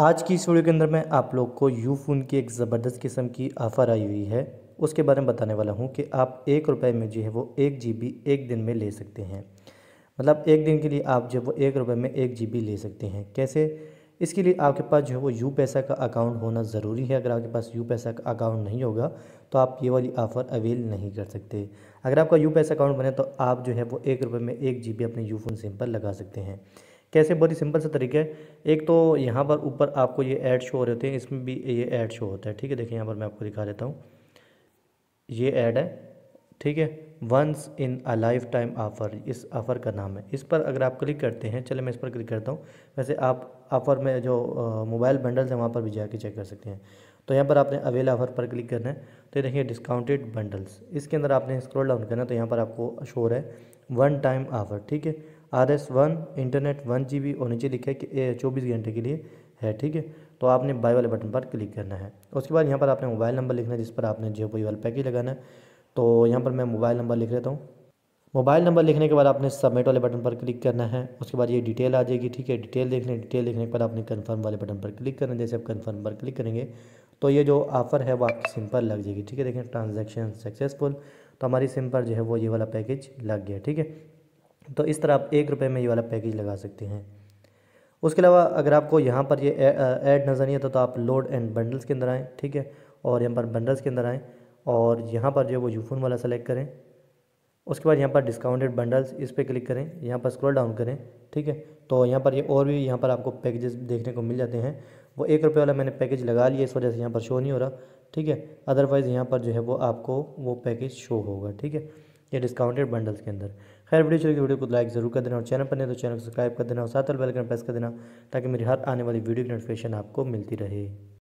आज की इस वीडियो के अंदर मैं आप लोग को यू फोन की एक ज़बरदस्त किस्म की ऑफ़र आई हुई है उसके बारे में बताने वाला हूँ कि आप एक रुपये में जो है वो एक जी एक दिन में ले सकते हैं मतलब एक दिन के लिए आप जो वो एक रुपये में एक जी ले सकते हैं कैसे इसके लिए आपके पास जो है वो यू पैसा का अकाउंट होना ज़रूरी है अगर आपके पास यू पैसा का अकाउंट नहीं होगा तो आप ये वाली ऑफ़र अवेल नहीं कर सकते अगर आपका यू पैसा अकाउंट बने तो आप जो है वो एक रुपये में एक जी अपने यू फोन सिम पर लगा सकते हैं कैसे बहुत ही सिंपल सा तरीका है एक तो यहाँ पर ऊपर आपको ये ऐड शो हो रहे होते हैं इसमें भी ये ऐड शो होता है ठीक है देखिए यहाँ पर मैं आपको दिखा देता हूँ ये ऐड है ठीक है once in a lifetime offer इस ऑफ़र का नाम है इस पर अगर आप क्लिक करते हैं चले मैं इस पर क्लिक करता हूँ वैसे आप ऑफ़र में जो मोबाइल बंडल्स हैं वहाँ पर भी जाके चेक कर सकते हैं तो यहाँ पर आपने अवेल ऑफ़र पर क्लिक करना है तो ये देखिए डिस्काउंटेड बंडल्स इसके अंदर आपने स्क्रॉल डाउन करना है तो यहाँ पर आपको शोर है वन टाइम ऑफ़र ठीक है R S one internet one G B और नीचे लिखा है कि चौबीस घंटे के लिए है ठीक है तो आपने बाय वाले बटन पर क्लिक करना है उसके बाद यहाँ पर आपने मोबाइल नंबर लिखना है जिस पर आपने जियो पी वाला पैकेज लगाना है तो यहाँ पर मैं मोबाइल नंबर लिख लेता हूँ मोबाइल नंबर लिखने के बाद आपने सबमिट वाले बटन पर क्लिक करना है उसके बाद ये डिटेल आ जाएगी ठीक है डिटेल देख लें डिटेल लिखने के बाद आपने कन्फर्म वाले बटन पर क्लिक करना है जैसे आप कन्फर्म पर क्लिक करेंगे तो ये जो ऑफ़र है वो आपकी सिम पर लग जाएगी ठीक है देखें ट्रांजेक्शन सक्सेसफुल तो हमारी सिम पर जो है वो ये वाला पैकेज लग गया ठीक है तो इस तरह आप एक रुपये में ये वाला पैकेज लगा सकते हैं उसके अलावा अगर आपको यहाँ पर ये ऐड नज़र नहीं आता तो, तो आप लोड एंड बंडल्स के अंदर आएँ ठीक है और यहाँ पर बंडल्स के अंदर आएँ और यहाँ पर जो है वो यूफोन वाला सेलेक्ट करें उसके बाद यहाँ पर डिस्काउंटेड बंडल्स इस पर क्लिक करें यहाँ पर स्क्रॉल डाउन करें ठीक है तो यहाँ पर ये और भी यहाँ पर आपको पैकेजेस देखने को मिल जाते हैं वो एक रुपये वाला मैंने पैकेज लगा लिया इस वजह से यहाँ पर शो नहीं हो रहा ठीक है अदरवाइज़ यहाँ पर जो है वो आपको वो पैकेज शो होगा ठीक है या डिस्काउंटेड बंडल्स के अंदर खैर वीडियो चलिए वीडियो को लाइक जरूर कर देना और चैनल पर नहीं तो चैनल को सब्सक्राइब कर देना और साथ बेल आइकन प्रेस कर देना ताकि मेरी हर आने वाली वीडियो की नोटिफिकेशन आपको मिलती रहे